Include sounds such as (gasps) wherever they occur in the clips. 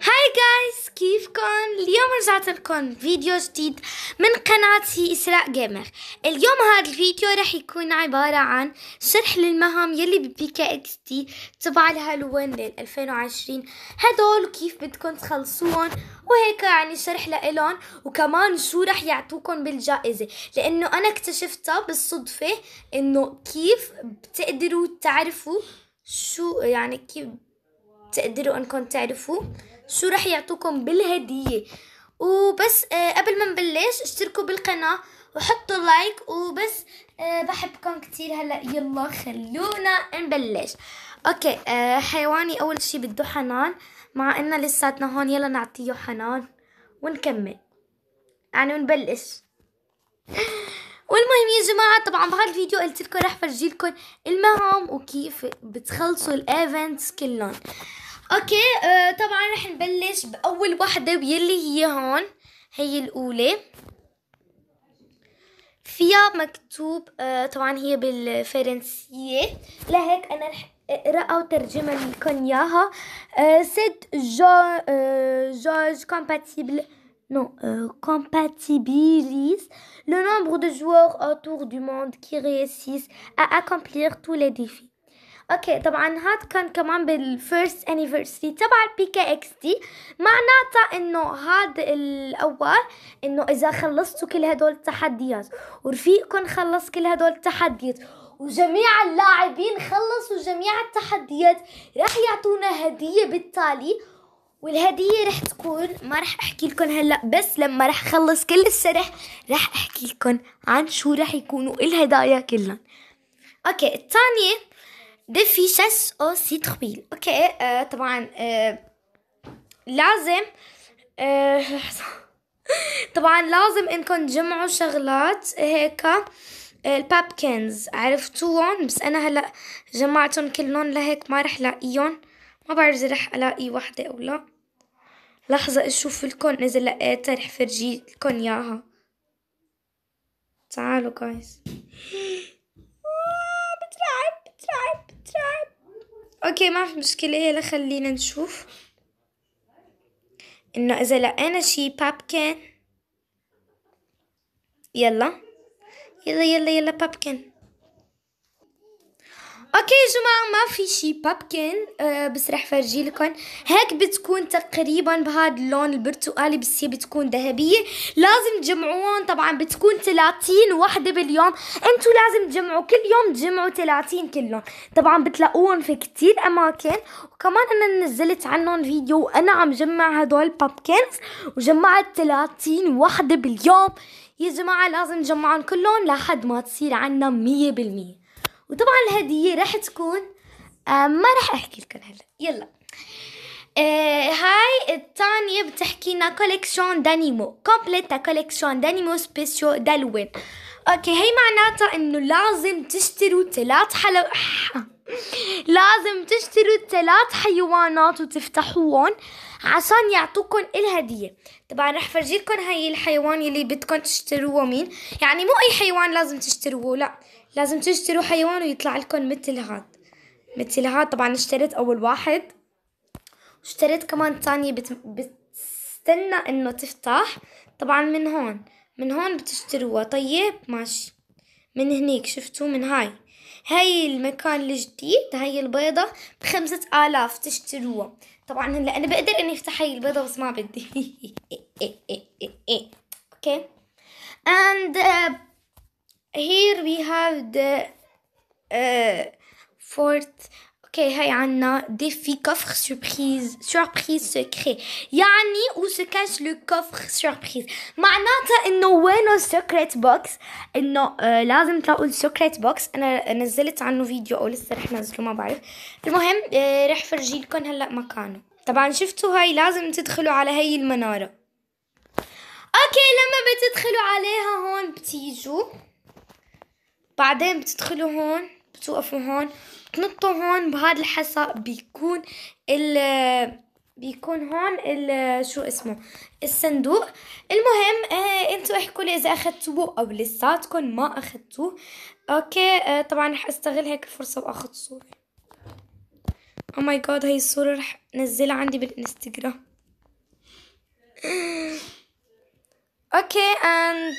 هاي جايز كيفكم اليوم رجعت لكم فيديو جديد من قناتي إسراء جيمر اليوم هذا الفيديو رح يكون عبارة عن شرح للمهام يلي ببيكا اكس تي تبع الهالوين لل 2020 هدول وكيف بدكم تخلصوهم وهيك يعني شرح لإلهم وكمان شو رح يعطوكم بالجائزة لأنه أنا اكتشفتها بالصدفة إنه كيف بتقدروا تعرفوا شو يعني كيف تقدروا انكم تعرفوا شو رح يعطوكم بالهدية وبس آه قبل ما نبلش اشتركوا بالقناة وحطوا لايك وبس آه بحبكم كتير هلا يلا خلونا نبلش اوكي آه حيواني اول شي بده حنان مع انه لساتنا هون يلا نعطيه حنان ونكمل يعني ونبلش (laughs) والمهم يا جماعة طبعا بهذا الفيديو قلت لكم رح فرجي لكم المهام وكيف بتخلصوا الايفنتس كلهم اوكي آه طبعا رح نبلش باول وحده ويلي هي هون هي الاولى فيها مكتوب آه طبعا هي بالفرنسية لهيك أنا رح اقرأها وترجمها لكم إياها سيت جو جورج كومباتيبل نو كومباتيبيليز لو نومبر دو جوور اوتور دو موند كي ريسيس ا à تو لي ديفي اوكي طبعا هاد كان كمان بالفيرست انيفرسري تبع البي كي اكس دي معناتها انه هاد الاول انه اذا خلصتوا كل هدول التحديات ورفيقكم خلص كل هدول التحديات وجميع اللاعبين خلصوا جميع التحديات رح يعطونا هدية بالتالي والهدية رح تكون ما رح احكي لكم هلا بس لما رح خلص كل الشرح رح احكي لكم عن شو رح يكونوا الهدايا كلهم اوكي الثانية ديفيشاس او سيترويل اوكي آه طبعا آه لازم آه طبعا لازم انكم تجمعوا شغلات هيك البابكنز عرفتوهم بس انا هلا جمعتهم كلهم لهيك ما رح لاقيهم ما بعرف اذا رح الاقي وحده او لا لحظة اشوف لكم اذا لقيتها رح فرجي لكم اياها تعالوا جايز بترعب بترعب تلعب اوكي ما في مشكلة يلا خلينا نشوف انه اذا لقينا شي بابكن يلا يلا يلا يلا بابكن اوكي جماعه ما في شي بابكن أه بس رح فرجي لكم هيك بتكون تقريبا بهذا اللون البرتقالي بس هي بتكون ذهبيه لازم تجمعوهم طبعا بتكون 30 وحده باليوم انتو لازم تجمعوا كل يوم تجمعوا 30 كلهم طبعا بتلاقوهم في كتير اماكن وكمان انا نزلت عنهم فيديو وانا عم جمع هدول بابكنز وجمعت 30 وحده باليوم يا جماعه لازم نجمعهم كلهم لحد ما تصير عنا 100% وطبعا الهدية راح تكون آه، ما راح احكي لكم هلا يلا آه هاي الثانية بتحكي لنا كوليكشن دانيمو كومبليت كوليكشن دانيمو سبيسيو دالوين اوكي هي معناتها انه لازم تشتروا ثلاث حلو (laughs) لازم تشتروا ثلاث حيوانات وتفتحوهم عشان يعطوكم الهدية طبعا رح فرجيكم هاي الحيوان يلي بدكم تشتروه مين يعني مو اي حيوان لازم تشتروه لا لازم تشتروا حيوان ويطلع لكم مثل هاد مثل هاد طبعا اشتريت اول واحد واشتريت كمان تانية بت... بتستنى انه تفتح طبعا من هون من هون بتشتروها طيب ماشي من هنيك شفتوا من هاي هاي المكان الجديد هاي البيضة بخمسة آلاف تشتروها طبعا هلا أنا بقدر إني أفتح هاي البيضة بس ما بدي (laughs) أوكي okay. and uh, here we have the uh, fourth اوكي هاي عنا ديفي coffre سوربريز سوربريز سكري يعني او سكاش لو le سوربريز معناتها انه وين السكريت بوكس انه لازم تلاقوا السكريت بوكس انا نزلت عنه فيديو او لسه رح نزله ما بعرف المهم رح فرجي لكم هلا مكانه طبعا شفتوا هاي لازم تدخلوا على هاي المناره اوكي لما بتدخلوا عليها هون بتيجوا بعدين بتدخلوا هون بتوقفوا هون بتنطوا هون بهذا الحصى بيكون ال بيكون هون ال شو اسمه الصندوق المهم آه انتوا احكوا لي اذا اخذتوه او لساتكم ما اخذتوه اوكي آه طبعا رح استغل هيك الفرصه واخذ صوره او ماي جاد هاي الصوره رح انزلها عندي بالانستغرام (laughs) اوكي اند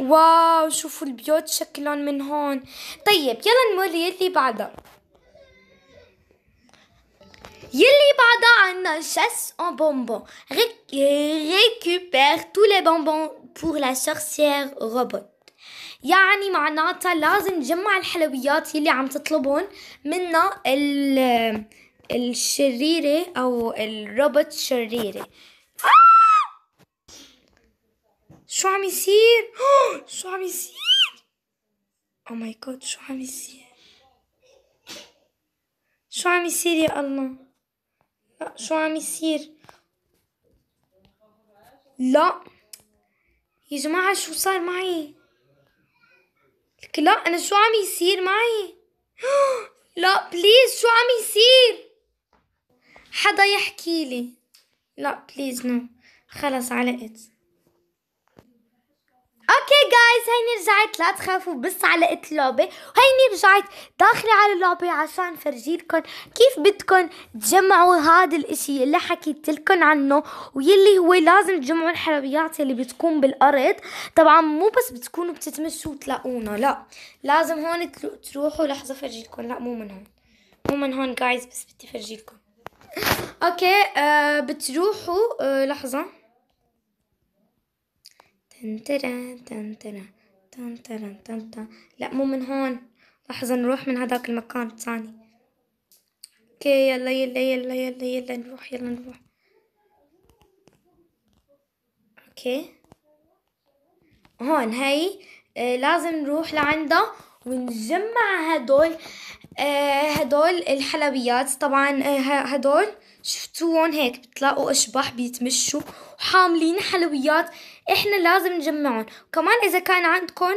واو شوفوا البيوت شكلهم من هون طيب يلا نمر يلي بعدها يلي بعدها عنا شاس en bonbons. récupère تو لي bonbons بور لا sorcière روبوت يعني معناتها لازم نجمع الحلويات يلي عم تطلبون منا ال الشريرة أو الروبوت شريرة آه! شو عم يصير (gasps) شو عم يصير او ماي جاد شو عم يصير شو عم يصير يا الله لا شو عم يصير لا يا جماعة شو صار معي لك لا أنا شو عم يصير معي (gasps) لا بليز شو عم يصير حدا يحكي لي لا بليز نو خلص علقت اوكي جايز هيني رجعت لا تخافوا بس علقت اللعبه وهيني رجعت داخله على اللعبه عشان فرجيلكم كيف بدكم تجمعوا هذا الاشي اللي حكيت لكم عنه واللي هو لازم تجمعوا الحلويات اللي بتكون بالارض طبعا مو بس بتكونوا بتتمشوا وتلاقونا لا لازم هون تروحوا لحظه فرجيلكم لا مو من هون مو من هون جايز بس بدي فرجيلكم اوكي آه بتروحوا آه لحظه تن تن تن تنترا تن تن لا مو من هون لحظة نروح من هذاك المكان الثاني اوكي يلا يلا يلا يلا يلا نروح يلا نروح اوكي هون هاي آه لازم نروح لعندها ونجمع هدول آه هدول الحلويات طبعا آه هدول شفتوهم هيك بتلاقوا أشباح بيتمشوا وحاملين حلويات إحنا لازم نجمعهم كمان إذا كان عندكم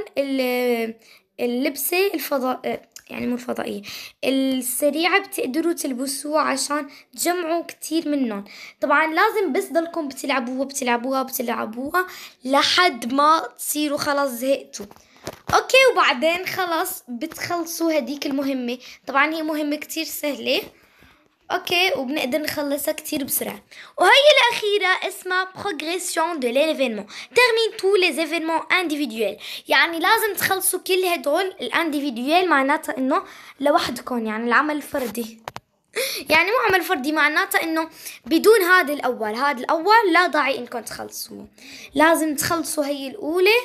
اللبسة الفضاء يعني مو الفضائية السريعة بتقدروا تلبسوها عشان تجمعوا كتير منهم طبعا لازم بس ضلكم بتلعبوها بتلعبوها بتلعبوها لحد ما تصيروا خلاص زهقتوا اوكي وبعدين خلاص بتخلصوا هديك المهمة طبعا هي مهمة كتير سهلة اوكي وبنقدر نخلصها كتير بسرعة وهي الأخيرة اسمها progression de l'événement ترمين تو les événements individuels يعني لازم تخلصوا كل هدول الانديفيديوال معناتها انه لوحدكم يعني العمل الفردي يعني مو عمل فردي معناتها انه بدون هذا الاول هذا الاول لا داعي انكم تخلصوه لازم تخلصوا هي الاولى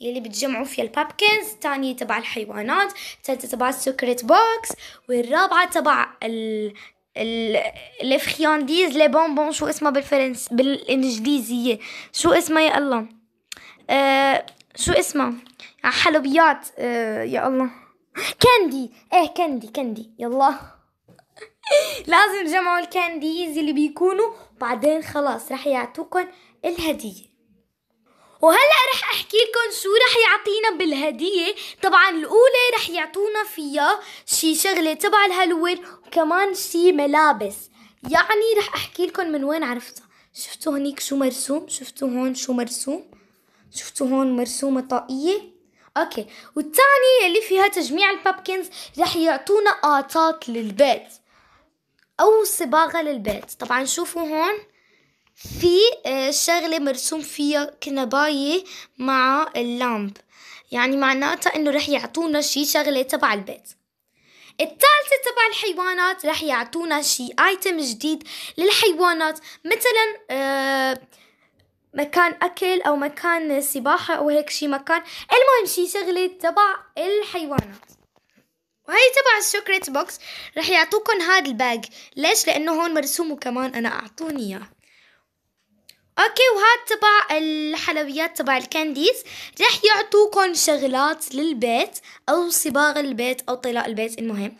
يلي بتجمعوا فيها البابكنز الثانية تبع الحيوانات الثالثة تبع السكريت بوكس والرابعة تبع لي فخيانديز لي بونبون شو اسمها بالفرنس بالانجليزيه شو اسمها يا الله آه، شو اسمها آه، حلويات آه، يا الله كاندي ايه كاندي كاندي يلا (laughs) لازم جمعوا الكانديز اللي بيكونوا بعدين خلاص رح يعطوكم الهديه وهلا رح احكي لكم شو رح يعطينا بالهديه طبعا الاولى رح يعطونا فيها شي شغله تبع الهالوين وكمان شي ملابس يعني رح احكي لكم من وين عرفتها شفتوا هنيك شو مرسوم شفتوا هون شو مرسوم شفتوا هون مرسومه طاقيه اوكي والثاني اللي فيها تجميع البابكنز رح يعطونا اطات للبيت او صباغة للبيت طبعا شوفوا هون في آه، شغلة مرسوم فيها كنباية مع اللامب يعني معناتها انه رح يعطونا شي شغلة تبع البيت الثالثة تبع الحيوانات رح يعطونا شي ايتم جديد للحيوانات مثلا آه، مكان اكل او مكان سباحة او هيك شي مكان المهم شي شغلة تبع الحيوانات وهي تبع السكريت بوكس رح يعطوكم هاد الباج ليش لانه هون مرسوم وكمان انا اعطوني اياه اوكي وهاد تبع الحلويات تبع الكانديز رح يعطوكم شغلات للبيت او صباغ البيت او طلاء البيت المهم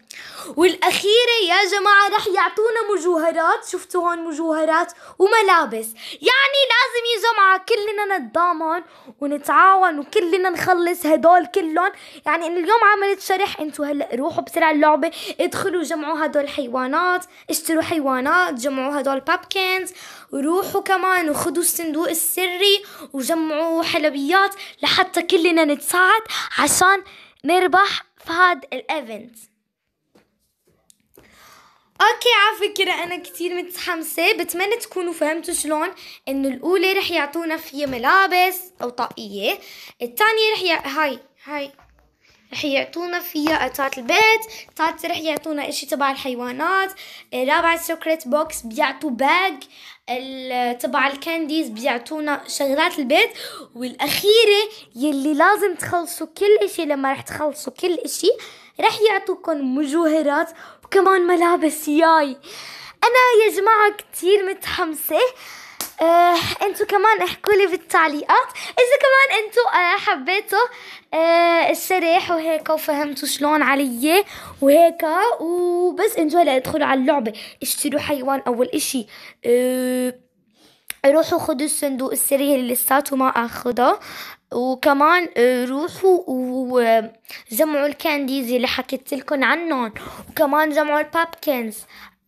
والاخيرة يا جماعة رح يعطونا مجوهرات شفتوا هون مجوهرات وملابس يعني لازم يا جماعة كلنا نتضامن ونتعاون وكلنا نخلص هدول كلهم يعني إن اليوم عملت شرح انتوا هلا روحوا بسرعة اللعبة ادخلوا جمعوا هدول الحيوانات اشتروا حيوانات جمعوا هدول بابكنز وروحوا كمان وخ أخذوا الصندوق السري وجمعوا حلبيات لحتى كلنا نتساعد عشان نربح في هاد الايفنت اوكي على فكرة انا كتير متحمسة بتمنى تكونوا فهمتوا شلون انه الاولى رح يعطونا فيها ملابس او طاقية التانية رح ي... هاي هاي رح يعطونا فيها تاعت البيت تاعت رح يعطونا اشي تبع الحيوانات رابع سكرت بوكس بيعطوا باج تبع الكانديز بيعطونا شغلات البيت والاخيرة يلي لازم تخلصوا كل اشي لما رح تخلصوا كل اشي رح يعطوكم مجوهرات وكمان ملابس ياي انا يا جماعة كتير متحمسة آه انتوا كمان احكوا لي بالتعليقات اذا كمان انتوا آه حبيتوا آه الشرح وهيك وفهمتوا شلون علي وهيك وبس انتوا هلا ادخلوا على اللعبه اشتروا حيوان اول اشي آه روحوا خدوا الصندوق السري اللي لساته ما اخده وكمان آه، روحوا وجمعوا الكانديز اللي حكيت لكم عنهم وكمان جمعوا البابكنز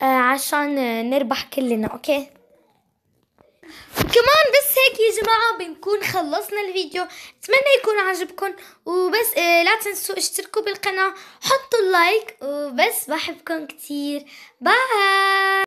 آه، عشان آه، نربح كلنا اوكي وكمان بس هيك يا جماعة بنكون خلصنا الفيديو أتمنى يكون عجبكم وبس آه، لا تنسوا اشتركوا بالقناة حطوا اللايك وبس بحبكم كتير باي